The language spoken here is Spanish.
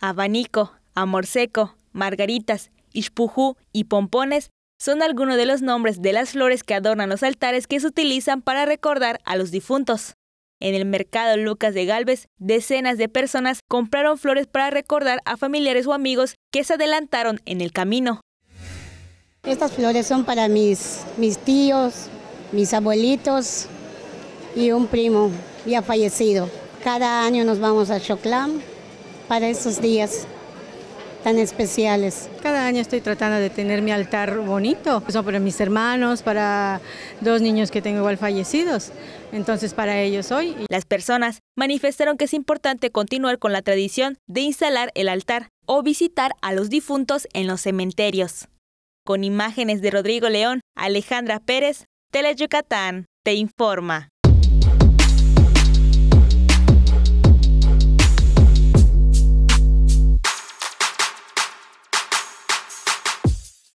Abanico, amor seco, margaritas, ispujú y pompones son algunos de los nombres de las flores que adornan los altares que se utilizan para recordar a los difuntos. En el mercado Lucas de Galvez, decenas de personas compraron flores para recordar a familiares o amigos que se adelantaron en el camino. Estas flores son para mis, mis tíos, mis abuelitos y un primo ya fallecido. Cada año nos vamos a Choclam para esos días tan especiales. Cada año estoy tratando de tener mi altar bonito, son para mis hermanos, para dos niños que tengo igual fallecidos, entonces para ellos hoy. Las personas manifestaron que es importante continuar con la tradición de instalar el altar o visitar a los difuntos en los cementerios. Con imágenes de Rodrigo León, Alejandra Pérez, Tele Yucatán, te informa.